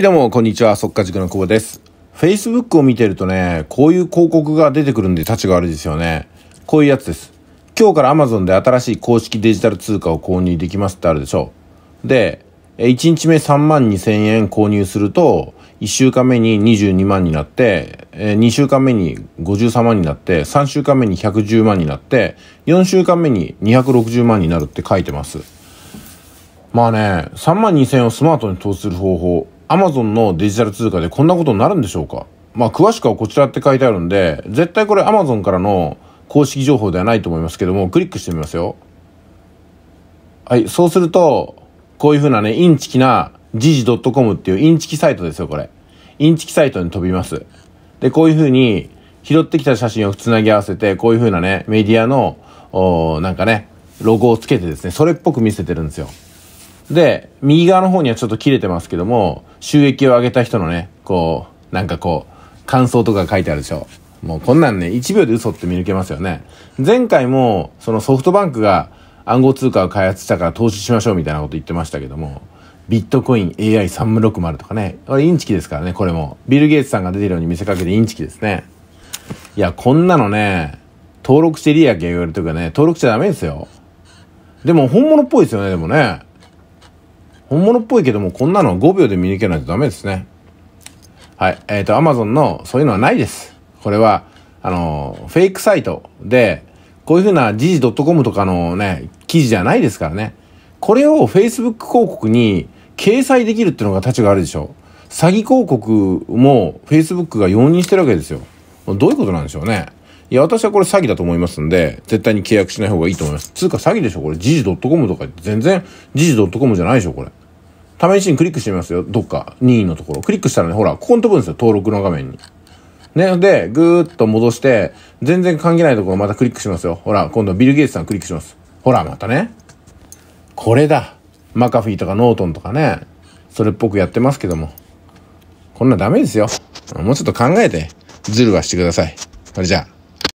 どうも、こんにちは。即化塾の久保です。Facebook を見てるとね、こういう広告が出てくるんで、立ちが悪いですよね。こういうやつです。今日から Amazon で新しい公式デジタル通貨を購入できますってあるでしょう。で、1日目3万2千円購入すると、1週間目に22万になって、2週間目に53万になって、3週間目に110万になって、4週間目に260万になるって書いてます。まあね、3万2千円をスマートに投資する方法、アマゾンのデジタル通貨でこんなことになるんでしょうかまあ、詳しくはこちらって書いてあるんで、絶対これ Amazon からの公式情報ではないと思いますけども、クリックしてみますよ。はい、そうすると、こういうふうなね、インチキな、時ットコムっていうインチキサイトですよ、これ。インチキサイトに飛びます。で、こういうふうに、拾ってきた写真をつなぎ合わせて、こういうふうなね、メディアの、おなんかね、ロゴをつけてですね、それっぽく見せてるんですよ。で、右側の方にはちょっと切れてますけども、収益を上げた人のね、こう、なんかこう、感想とか書いてあるでしょ。もうこんなんね、1秒で嘘って見抜けますよね。前回も、そのソフトバンクが暗号通貨を開発したから投資しましょうみたいなこと言ってましたけども、ビットコイン AI360 とかね、これインチキですからね、これも。ビル・ゲイツさんが出てるように見せかけてインチキですね。いや、こんなのね、登録して利益われるというかね、登録しちゃダメですよ。でも本物っぽいですよね、でもね。本物っぽいけども、こんなの5秒で見抜けないとダメですね。はい。えっ、ー、と、Amazon のそういうのはないです。これは、あの、フェイクサイトで、こういうふうな時事 .com とかのね、記事じゃないですからね。これを Facebook 広告に掲載できるっていうのが立ちがあるでしょ。詐欺広告も Facebook が容認してるわけですよ。どういうことなんでしょうね。いや、私はこれ詐欺だと思いますんで、絶対に契約しない方がいいと思います。つうか詐欺でしょこれ、時事 .com とか全然、時事 .com じゃないでしょこれ。試しにクリックしてみますよ。どっか、任意のところ。クリックしたらね、ほら、ここにとこんですよ。登録の画面に。ね、で、ぐーっと戻して、全然関係ないところまたクリックしますよ。ほら、今度ビル・ゲイツさんクリックします。ほら、またね。これだ。マカフィーとかノートンとかね、それっぽくやってますけども。こんなダメですよ。もうちょっと考えて、ズルはしてください。それじゃあ。